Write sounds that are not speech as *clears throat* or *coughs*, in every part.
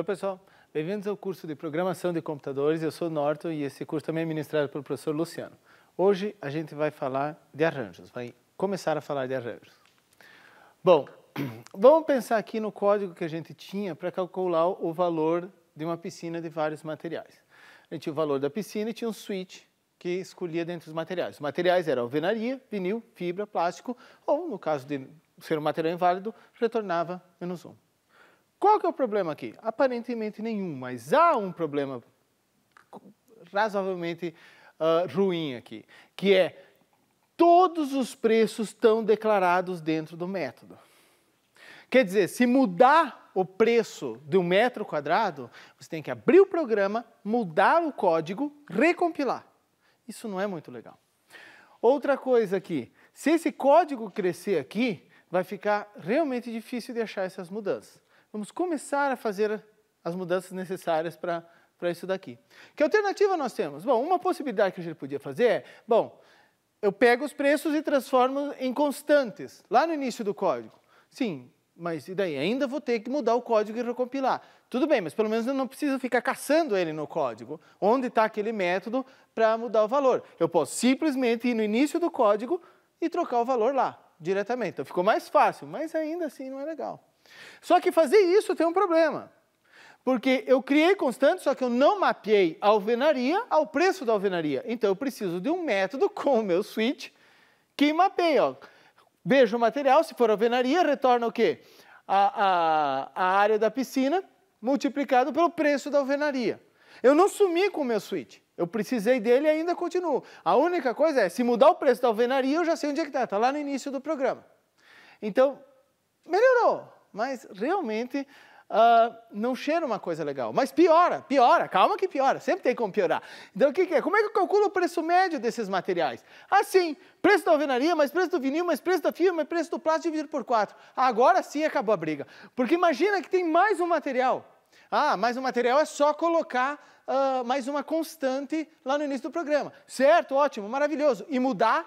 Oi, pessoal. Bem-vindos ao curso de Programação de Computadores. Eu sou Norton e esse curso também é ministrado pelo professor Luciano. Hoje a gente vai falar de arranjos, vai começar a falar de arranjos. Bom, *clears throat* vamos pensar aqui no código que a gente tinha para calcular o valor de uma piscina de vários materiais. A gente tinha o valor da piscina e tinha um switch que escolhia dentre os materiais. Os materiais eram alvenaria, vinil, fibra, plástico ou, no caso de ser um material inválido, retornava menos um. Qual que é o problema aqui? Aparentemente nenhum, mas há um problema razoavelmente uh, ruim aqui, que é todos os preços estão declarados dentro do método. Quer dizer, se mudar o preço de um metro quadrado, você tem que abrir o programa, mudar o código, recompilar. Isso não é muito legal. Outra coisa aqui, se esse código crescer aqui, vai ficar realmente difícil de achar essas mudanças. Vamos começar a fazer as mudanças necessárias para para isso daqui. Que alternativa nós temos? Bom, uma possibilidade que a gente podia fazer é, bom, eu pego os preços e transformo em constantes, lá no início do código. Sim, mas e daí? Ainda vou ter que mudar o código e recompilar. Tudo bem, mas pelo menos eu não preciso ficar caçando ele no código, onde está aquele método para mudar o valor. Eu posso simplesmente ir no início do código e trocar o valor lá, diretamente. Então ficou mais fácil, mas ainda assim não é legal. Só que fazer isso tem um problema. Porque eu criei constante, só que eu não mapeei a alvenaria ao preço da alvenaria. Então eu preciso de um método *laughs* com o meu switch que mapeia, Veja o material, se for alvenaria, retorna o quê? A, a, a área da piscina multiplicado pelo preço da alvenaria. Eu não sumi com o meu switch. Eu precisei dele e ainda continuo. A única coisa é, se mudar o preço da alvenaria, eu já sei onde é que está. Está lá no início do programa. Então, melhorou mas realmente uh, não cheira uma coisa legal. Mas piora, piora, calma que piora, sempre tem como piorar. Então o que, que é? Como é que eu calculo o preço médio desses materiais? Assim, preço da alvenaria, mais preço do vinil, mais preço da fibra, mais preço do plástico dividido por quatro. Ah, agora sim acabou a briga. Porque imagina que tem mais um material. Ah, mais um material é só colocar uh, mais uma constante lá no início do programa. Certo, ótimo, maravilhoso. E mudar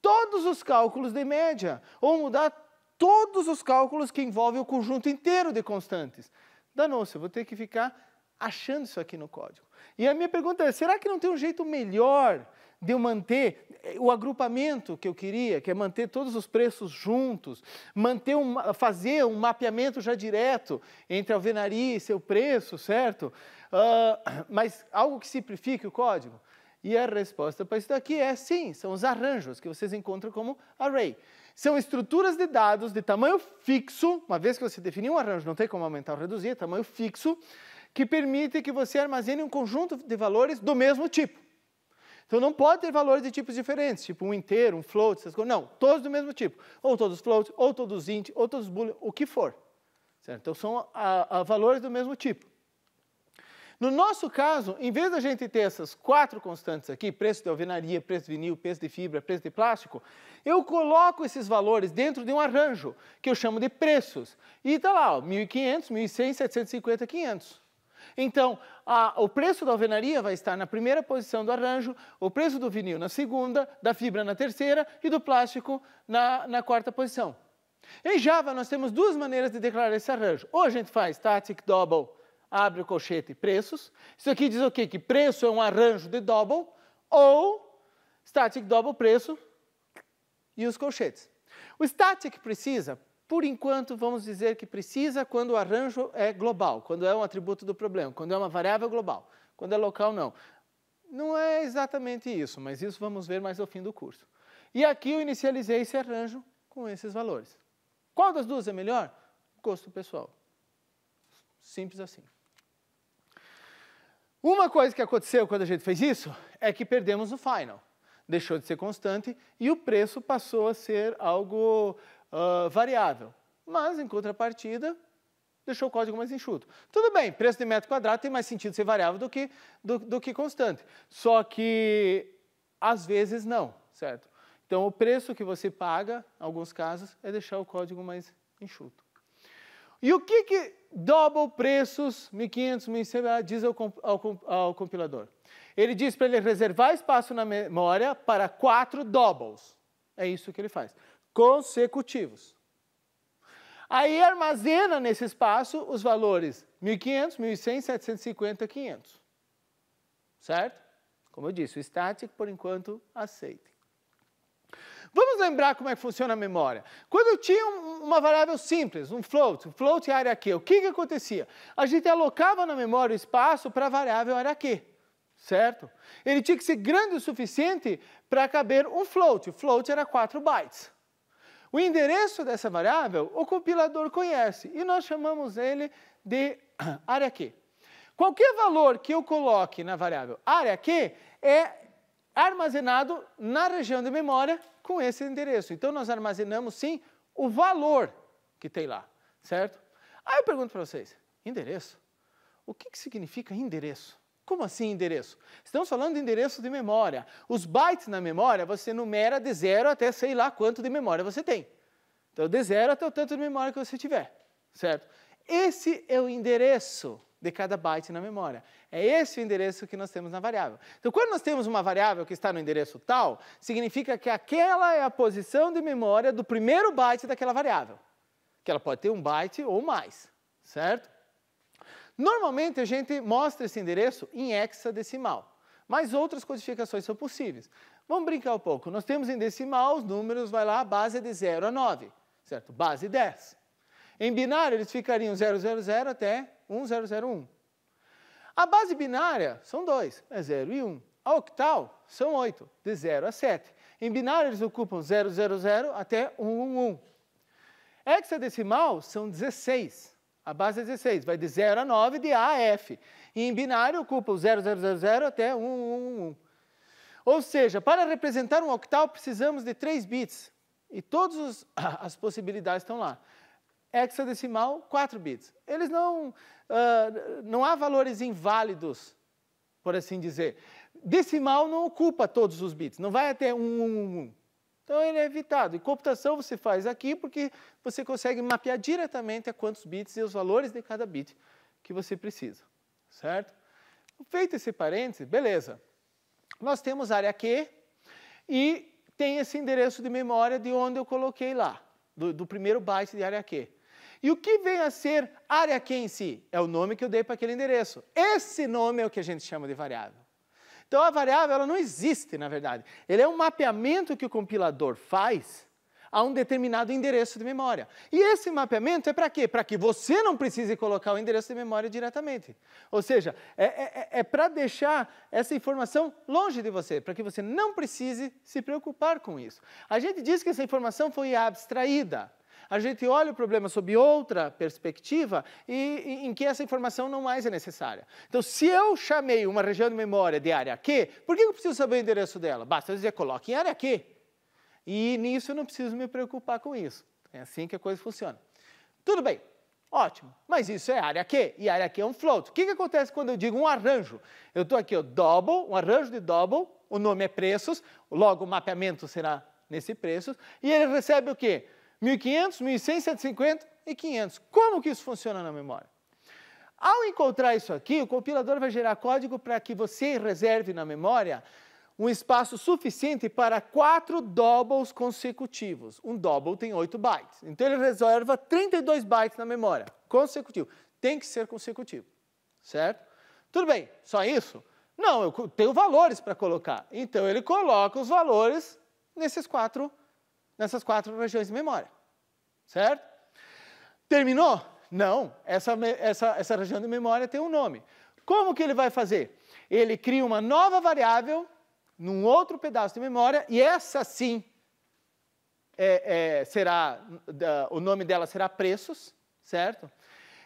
todos os cálculos de média, ou mudar todos os cálculos que envolvem o conjunto inteiro de constantes. Danou-se, eu vou ter que ficar achando isso aqui no código. E a minha pergunta é: será que não tem um jeito melhor de eu manter eh, o agrupamento que eu queria, que é manter todos os preços juntos, manter um, fazer um mapeamento já direto entre a alvenaria e seu preço, certo? Uh, *clears throat* mas algo que simplifique o código? E a resposta para isso daqui é sim, são os arranjos que vocês encontram como array são estruturas de dados de tamanho fixo, uma vez que você definiu um arranjo, não tem como aumentar ou reduzir, é tamanho fixo, que permite que você armazene um conjunto de valores do mesmo tipo. Então não pode ter valores de tipos diferentes, tipo um inteiro, um float, essas coisas. Não, todos do mesmo tipo. Ou todos float, ou todos int, ou todos boolean, o que for. Certo? Então são a, ah, a ah, valores do mesmo tipo. No nosso caso, em vez da gente ter essas quatro constantes aqui, preço de alvenaria, preço de vinil, preço de fibra, preço de plástico, eu coloco esses valores dentro de um arranjo, que eu chamo de preços. E está lá, 1.500, 1.100, 750, 500. Então, a, o preço da alvenaria vai estar na primeira posição do arranjo, o preço do vinil na segunda, da fibra na terceira e do plástico na, na quarta posição. Em Java, nós temos duas maneiras de declarar esse arranjo. Ou a gente faz static double abre o colchete, preços. Isso aqui diz o quê? Que preço é um arranjo de double ou static double preço e os colchetes. O static precisa, por enquanto vamos dizer que precisa quando o arranjo é global, quando é um atributo do problema, quando é uma variável global, quando é local não. Não é exatamente isso, mas isso vamos ver mais ao fim do curso. E aqui eu inicializei esse arranjo com esses valores. Qual das duas é melhor? Gosto pessoal. Simples assim. Uma coisa que aconteceu quando a gente fez isso é que perdemos o final. Deixou de ser constante e o preço passou a ser algo uh, variável. Mas, em contrapartida, deixou o código mais enxuto. Tudo bem, preço de metro quadrado tem mais sentido ser variável do que, do, do que constante. Só que, às vezes, não, certo? Então, o preço que você paga, em alguns casos, é deixar o código mais enxuto. E o que, que Double preços, 1.500, 1.100, diz ao, ao, ao, compilador. Ele diz para ele reservar espaço na memória para quatro doubles. É isso que ele faz. Consecutivos. Aí armazena nesse espaço os valores 1.500, 1.100, 750, 500. Certo? Como eu disse, o static, por enquanto, aceita. Vamos lembrar como é que funciona a memória. Quando eu tinha uma variável simples, um float, float é área Q, o que, que acontecia? A gente alocava na memória o espaço para a variável área Q, certo? Ele tinha que ser grande o suficiente para caber um float. O float era 4 bytes. O endereço dessa variável o compilador conhece e nós chamamos ele de *clears throat* área Q. Qualquer valor que eu coloque na variável área Q é armazenado na região de memória com esse endereço. Então nós armazenamos sim o valor que tem lá, certo? Aí eu pergunto para vocês, endereço? O que, que significa endereço? Como assim endereço? Estamos falando de endereço de memória. Os bytes na memória você numera de zero até sei lá quanto de memória você tem. Então, de zero até o tanto de memória que você tiver, certo? Esse é o endereço de cada byte na memória. É esse o endereço que nós temos na variável. Então, quando nós temos uma variável que está no endereço tal, significa que aquela é a posição de memória do primeiro byte daquela variável, que ela pode ter um byte ou mais, certo? Normalmente a gente mostra esse endereço em hexadecimal, mas outras codificações são possíveis. Vamos brincar um pouco. Nós temos em decimal os números, vai lá, a base é de 0 a 9, certo? Base 10. Em binário eles ficariam 000 até 1. A base binária são dois, é 0 e 1. Um. A octal são 8, de 0 a 7. Em binário eles ocupam 0 até 1. Hexadecimal são 16. A base é 16, vai de 0 a 9, de A a F. E em binário ocupa o 0 até 1. Ou seja, para representar um octal precisamos de 3 bits. E todas *coughs* as possibilidades estão lá hexadecimal, 4 bits. Eles não, uh, não há valores inválidos, por assim dizer. Decimal não ocupa todos os bits, não vai até 1, 1, 1. Então ele é evitado. E computação você faz aqui porque você consegue mapear diretamente a quantos bits e os valores de cada bit que você precisa, certo? Feito esse parêntese, beleza. Nós temos área Q e tem esse endereço de memória de onde eu coloquei lá, do, do primeiro byte de área Q. E o que vem a ser área Q em si? É o nome que eu dei para aquele endereço. Esse nome é o que a gente chama de variável. Então a variável ela não existe, na verdade. Ele é um mapeamento que o compilador faz a um determinado endereço de memória. E esse mapeamento é para quê? Para que você não precise colocar o endereço de memória diretamente. Ou seja, é, é, é, é para deixar essa informação longe de você, para que você não precise se preocupar com isso. A gente diz que essa informação foi abstraída a gente olha o problema sob outra perspectiva e, em que essa informação não mais é necessária. Então, se eu chamei uma região de memória de área Q, por que eu preciso saber o endereço dela? Basta dizer, coloque em área Q. E nisso eu não preciso me preocupar com isso. É assim que a coisa funciona. Tudo bem, Ótimo, mas isso é área Q, e área Q é um float. O que, que acontece quando eu digo um arranjo? Eu estou aqui, ó, double, um arranjo de double, o nome é preços, logo o mapeamento será nesse preço, e ele recebe o quê? 1500, 1100, 750 e 500. Como que isso funciona na memória? Ao encontrar isso aqui, o compilador vai gerar código para que você reserve na memória um espaço suficiente para quatro doubles consecutivos. Um double tem 8 bytes. Então ele reserva 32 bytes na memória, consecutivo. Tem que ser consecutivo, certo? Tudo bem, só isso? Não, eu tenho valores para colocar. Então ele coloca os valores nesses quatro nessas quatro regiões de memória. Certo? Terminou? Não. Essa, essa, essa região de memória tem um nome. Como que ele vai fazer? Ele cria uma nova variável num outro pedaço de memória e essa sim é, é, será o nome dela será preços, certo?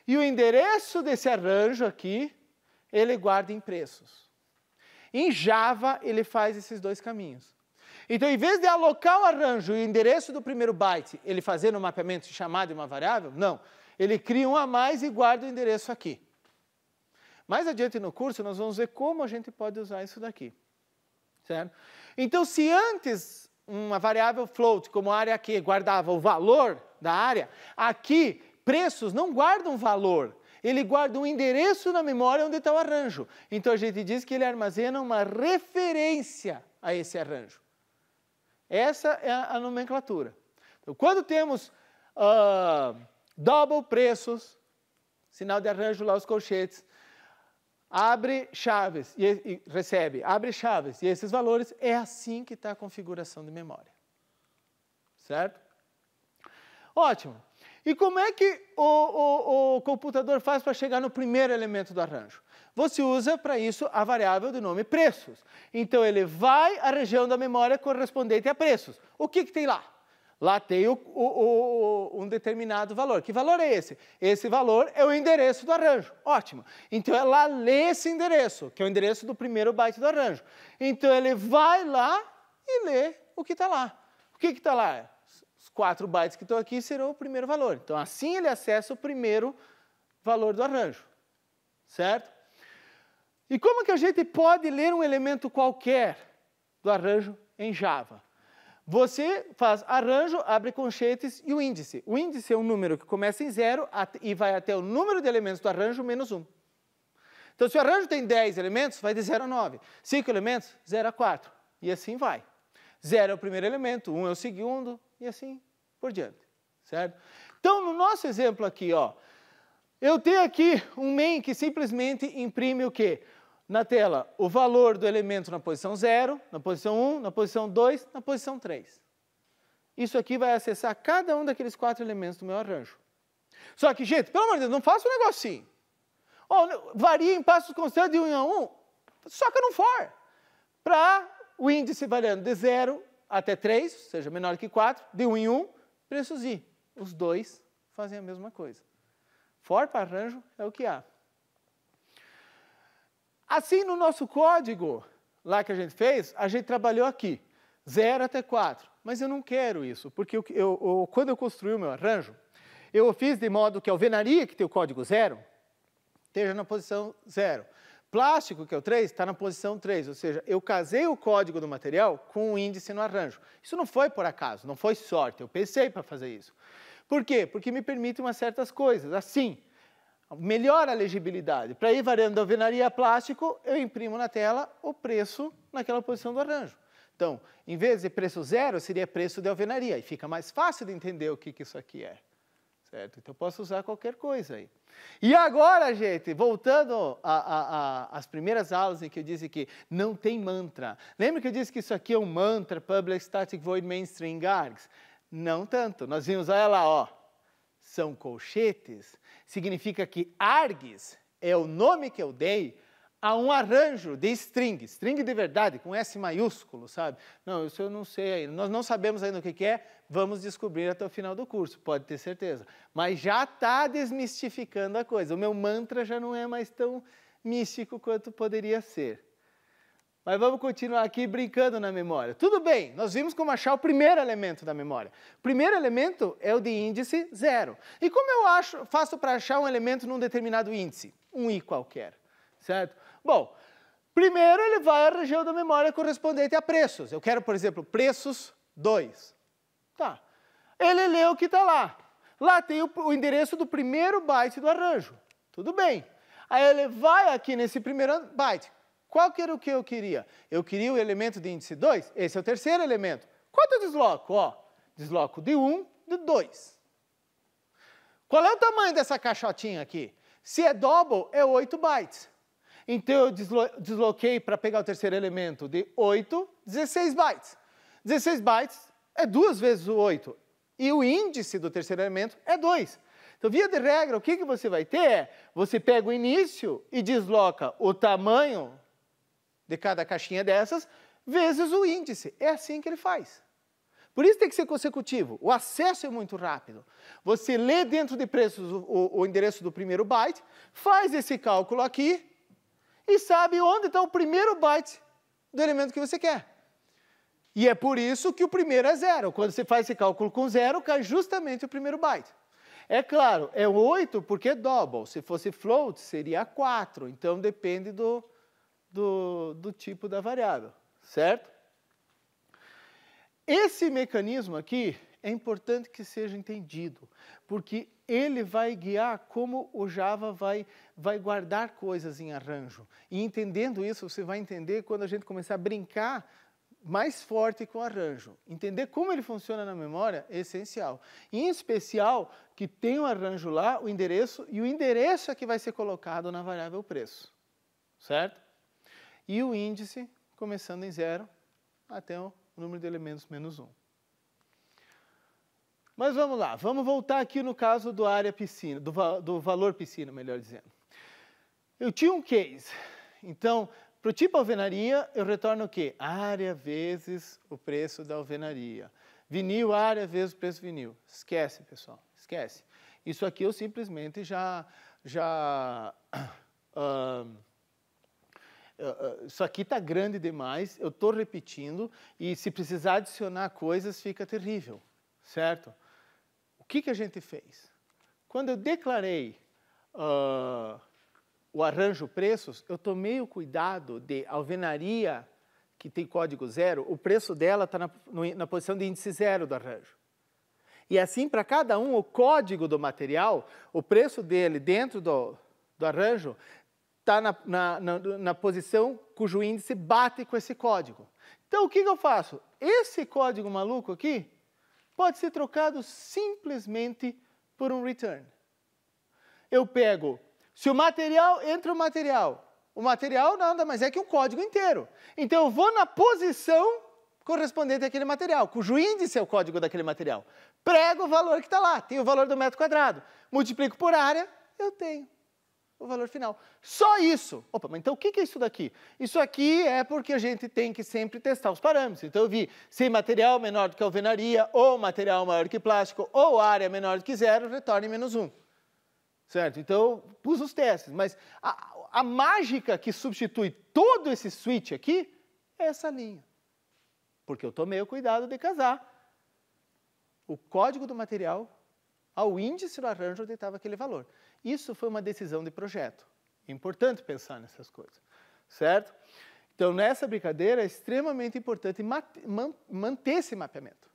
E o endereço desse arranjo aqui ele guarda em preços. Em Java ele faz esses dois caminhos. Então, em vez de alocar o arranjo e o endereço do primeiro byte, ele fazer um mapeamento de chamada de uma variável, não. Ele cria um a mais e guarda o endereço aqui. Mais adiante no curso, nós vamos ver como a gente pode usar isso daqui. Certo? Então, se antes uma variável float, como a área aqui, guardava o valor da área, aqui preços não guardam valor, ele guarda um endereço na memória onde está o arranjo. Então a gente diz que ele armazena uma referência a esse arranjo. Essa é a nomenclatura. Então, quando temos uh, double preços, sinal de arranjo lá os colchetes, abre chaves e, e recebe, abre chaves e esses valores, é assim que está a configuração de memória. Certo? Ótimo. E como é que o, o, o computador faz para chegar no primeiro elemento do arranjo? você usa para isso a variável de nome preços. Então ele vai à região da memória correspondente a preços. O que, que tem lá? Lá tem o, o, o, um determinado valor. Que valor é esse? Esse valor é o endereço do arranjo. Ótimo. Então ela é lê esse endereço, que é o endereço do primeiro byte do arranjo. Então ele vai lá e lê o que está lá. O que está lá? Os quatro bytes que estão aqui serão o primeiro valor. Então assim ele acessa o primeiro valor do arranjo. Certo? E como que a gente pode ler um elemento qualquer do arranjo em Java? Você faz arranjo, abre conchetes e o índice. O índice é um número que começa em zero e vai até o número de elementos do arranjo menos um. Então, se o arranjo tem 10 elementos, vai de 0 a 9. 5 elementos, 0 a 4. E assim vai. 0 é o primeiro elemento, 1 um é o segundo, e assim por diante. Certo? Então, no nosso exemplo aqui, ó, eu tenho aqui um main que simplesmente imprime o quê? na tela o valor do elemento na posição 0, na posição 1, um, na posição 2, na posição 3. Isso aqui vai acessar cada um daqueles quatro elementos do meu arranjo. Só que, gente, pelo amor de Deus, não faça um negocinho. Oh, varia em passos constantes de 1 um a 1, um, só que não for. Para o índice variando de 0 até 3, ou seja, menor que 4, de 1 um em 1, um, preços i. Os dois fazem a mesma coisa. For para arranjo é o que há. Assim, no nosso código lá que a gente fez, a gente trabalhou aqui, 0 até 4. Mas eu não quero isso, porque eu, eu, eu, quando eu construí o meu arranjo, eu fiz de modo que a alvenaria, que tem o código 0, esteja na posição 0. Plástico, que é o 3, está na posição 3, ou seja, eu casei o código do material com o índice no arranjo. Isso não foi por acaso, não foi sorte, eu pensei para fazer isso. Por quê? Porque me permite umas certas coisas. Assim, melhora a legibilidade. Para ir variando da alvenaria a plástico, eu imprimo na tela o preço naquela posição do arranjo. Então, em vez de preço zero, seria preço de alvenaria. E fica mais fácil de entender o que, que isso aqui é. Certo? Então, eu posso usar qualquer coisa aí. E agora, gente, voltando às primeiras aulas em que eu disse que não tem mantra. Lembra que eu disse que isso aqui é um mantra, Public Static Void Mainstream Gargs? Não tanto. Nós vimos, olha lá, ó. São colchetes significa que Args é o nome que eu dei a um arranjo de string, string de verdade, com S maiúsculo, sabe? Não, isso eu não sei ainda. Nós não sabemos ainda o que é, vamos descobrir até o final do curso, pode ter certeza. Mas já está desmistificando a coisa. O meu mantra já não é mais tão místico quanto poderia ser. Mas vamos continuar aqui brincando na memória. Tudo bem, nós vimos como achar o primeiro elemento da memória. O primeiro elemento é o de índice zero. E como eu acho, faço para achar um elemento num determinado índice? Um i qualquer, certo? Bom, primeiro ele vai à região da memória correspondente a preços. Eu quero, por exemplo, preços 2. Tá. Ele lê o que está lá. Lá tem o, o endereço do primeiro byte do arranjo. Tudo bem. Aí ele vai aqui nesse primeiro byte qual que era o que eu queria? Eu queria o elemento de índice 2, esse é o terceiro elemento. Quanto é eu desloco? Ó, desloco de 1, um, de 2. Qual é o tamanho dessa caixotinha aqui? Se é double, é 8 bytes. Então eu deslo desloquei para pegar o terceiro elemento de 8, 16 bytes. 16 bytes é duas vezes o 8. E o índice do terceiro elemento é 2. Então, via de regra, o que, que você vai ter é, você pega o início e desloca o tamanho de cada caixinha dessas, vezes o índice. É assim que ele faz. Por isso tem que ser consecutivo. O acesso é muito rápido. Você lê dentro de preços o, o endereço do primeiro byte, faz esse cálculo aqui e sabe onde está o primeiro byte do elemento que você quer. E é por isso que o primeiro é zero. Quando você faz esse cálculo com zero, cai justamente o primeiro byte. É claro, é 8 porque é double. Se fosse float, seria 4. Então depende do, do, do tipo da variável, certo? Esse mecanismo aqui é importante que seja entendido, porque ele vai guiar como o Java vai, vai guardar coisas em arranjo. E entendendo isso, você vai entender quando a gente começar a brincar mais forte com o arranjo. Entender como ele funciona na memória é essencial. E, em especial, que tem o um arranjo lá, o endereço, e o endereço é que vai ser colocado na variável preço. Certo? e o índice começando em zero até o número de elementos menos 1. Um. Mas vamos lá, vamos voltar aqui no caso do área piscina, do, do valor piscina, melhor dizendo. Eu tinha um case, então, para o tipo alvenaria, eu retorno o quê? Área vezes o preço da alvenaria. Vinil, área vezes o preço do vinil. Esquece, pessoal, esquece. Isso aqui eu simplesmente já, já uh, *coughs* Eh, eh, isso aqui está grande demais, eu estou repetindo, e se precisar adicionar coisas fica terrível, certo? O que, que a gente fez? Quando eu declarei uh, o arranjo preços, eu tomei o cuidado de alvenaria, que tem código zero, o preço dela está na, na posição de índice zero do arranjo. E assim, para cada um, o código do material, o preço dele dentro do, do arranjo está na, na, na, na, posição cujo índice bate com esse código. Então, o que, que eu faço? Esse código maluco aqui pode ser trocado simplesmente por um return. Eu pego, se o material, entra o material. O material nada mais é que um código inteiro. Então, eu vou na posição correspondente àquele material, cujo índice é o código daquele material. Prego o valor que está lá, tem o valor do metro quadrado. Multiplico por área, eu tenho o valor final. Só isso. Opa, mas então o que é isso daqui? Isso aqui é porque a gente tem que sempre testar os parâmetros. Então eu vi se material menor do que alvenaria, ou material maior que plástico, ou área menor do que zero, retorne menos um. Certo? Então eu pus os testes. Mas a, a mágica que substitui todo esse switch aqui é essa linha. Porque eu tomei o cuidado de casar o código do material ao índice do arranjo onde estava aquele valor. Isso foi uma decisão de projeto. É importante pensar nessas coisas, certo? Então, nessa brincadeira, é extremamente importante manter esse mapeamento.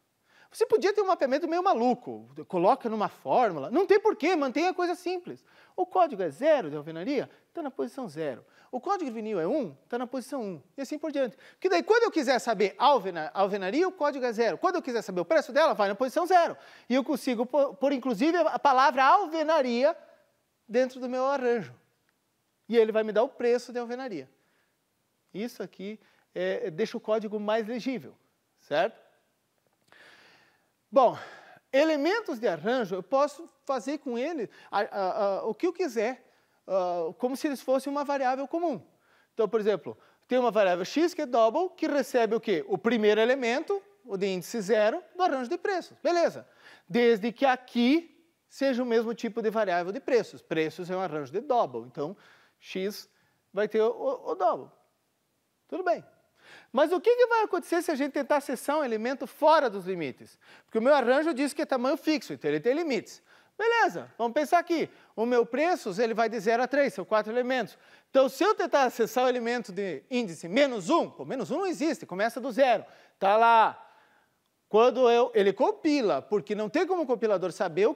Você podia ter um mapeamento meio maluco, coloca numa fórmula, não tem porquê, mantenha a coisa simples. O código é zero de alvenaria, está na posição zero. O código de vinil é um, está na posição um, e assim por diante. Porque daí, quando eu quiser saber alvena, alvenaria, o código é zero. Quando eu quiser saber o preço dela, vai na posição zero. E eu consigo pôr, inclusive, a palavra alvenaria dentro do meu arranjo. E ele vai me dar o preço de alvenaria. Isso aqui é, é deixa o código mais legível, certo? Bom, elementos de arranjo, eu posso fazer com eles o que eu quiser, a, ah, como se eles fossem uma variável comum. Então, por exemplo, tem uma variável x que é double, que recebe o quê? O primeiro elemento, o de índice zero, do arranjo de preços. Beleza. Desde que aqui seja o mesmo tipo de variável de preços. Preços é um arranjo de double, então x vai ter o, o, double. Tudo bem. Mas o que, que, vai acontecer se a gente tentar acessar um elemento fora dos limites? Porque o meu arranjo diz que é tamanho fixo, então ele tem limites. Beleza, vamos pensar aqui. O meu preços ele vai de 0 a 3, são quatro elementos. Então, se eu tentar acessar o elemento de índice menos 1, pô, menos 1 não existe, começa do zero. Está lá. Quando eu, ele compila, porque não tem como o compilador saber o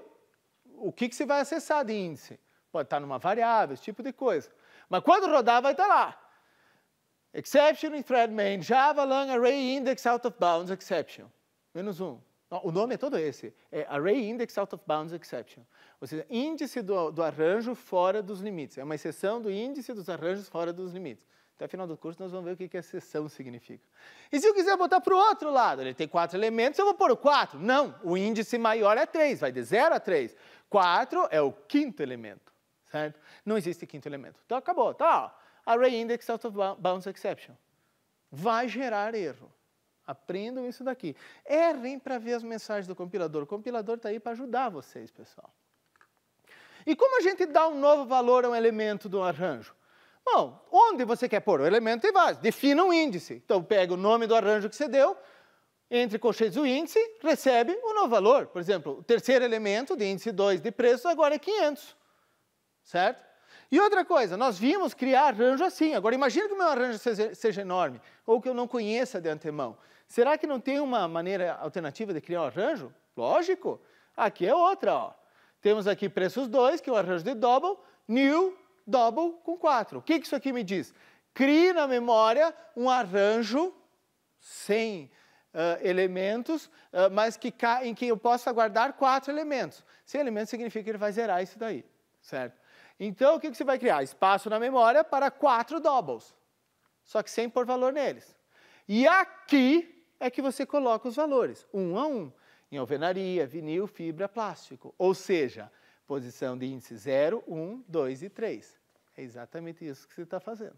o que, que você vai acessar de índice. Pode estar numa variável, esse tipo de coisa. Mas quando rodar, vai estar lá. Exception in thread main, Java lang array index out of bounds exception. Menos um. O nome é todo esse. É array index out of bounds exception. Ou seja, índice do, do arranjo fora dos limites. É uma exceção do índice dos arranjos fora dos limites. Até o final do curso nós vamos ver o que, que a sessão significa. E se eu quiser botar para o outro lado, ele tem quatro elementos, eu vou pôr o quatro? Não, o índice maior é três, vai de zero a três. Quatro é o quinto elemento, certo? Não existe quinto elemento. Então acabou, tá? Array index out of bounds exception. Vai gerar erro. Aprendam isso daqui. Errem para ver as mensagens do compilador. O compilador está aí para ajudar vocês, pessoal. E como a gente dá um novo valor a um elemento do arranjo? Bom, onde você quer pôr o elemento e vazio Defina um índice. Então, pega o nome do arranjo que você deu, entre colchetes o índice, recebe o um novo valor. Por exemplo, o terceiro elemento de índice 2 de preço agora é 500, certo? E outra coisa, nós vimos criar arranjo assim. Agora, imagina que o meu arranjo seja, seja enorme, ou que eu não conheça de antemão. Será que não tem uma maneira alternativa de criar um arranjo? Lógico. Aqui é outra, ó. Temos aqui preços 2, que é o arranjo de double, new, double com 4. O que, isso aqui me diz? Crie na memória um arranjo sem uh, elementos, uh, mas que em que eu possa guardar quatro elementos. Sem elementos significa que ele vai zerar isso daí, certo? Então, o que, que você vai criar? Espaço na memória para quatro doubles, só que sem pôr valor neles. E aqui é que você coloca os valores, um a um, em alvenaria, vinil, fibra, plástico. Ou seja, posição de índice 0, 1, 2 e 3. É exatamente isso que você está fazendo.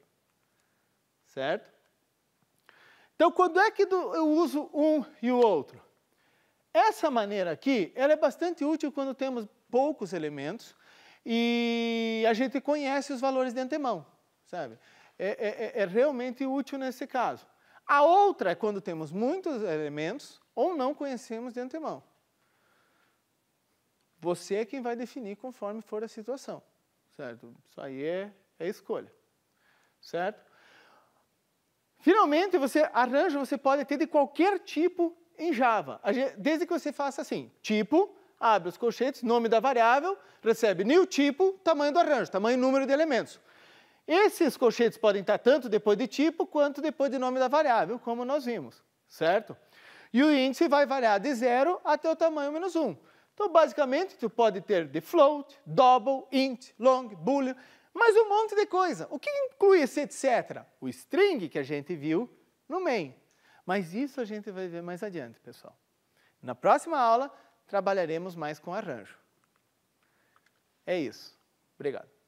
Certo? Então, quando é que eu uso um e o outro? Essa maneira aqui, ela é bastante útil quando temos poucos elementos e a gente conhece os valores de antemão, sabe? É, é, é, é realmente útil nesse caso. A outra é quando temos muitos elementos ou não conhecemos de antemão. Você é quem vai definir conforme for a situação, certo? Isso aí é, é escolha, certo? Finalmente, você arranjo você pode ter de qualquer tipo em Java, desde que você faça assim, tipo, abre os colchetes, nome da variável, recebe new tipo, tamanho do arranjo, tamanho e número de elementos. Esses colchetes podem estar tanto depois de tipo quanto depois de nome da variável, como nós vimos, certo? E o índice vai variar de zero até o tamanho menos um. Então, basicamente, tu pode ter de float, double, int, long, boolean, mais um monte de coisa. O que inclui esse etc? O string que a gente viu no main. Mas isso a gente vai ver mais adiante, pessoal. Na próxima aula, trabalharemos mais com arranjo. É isso. Obrigado.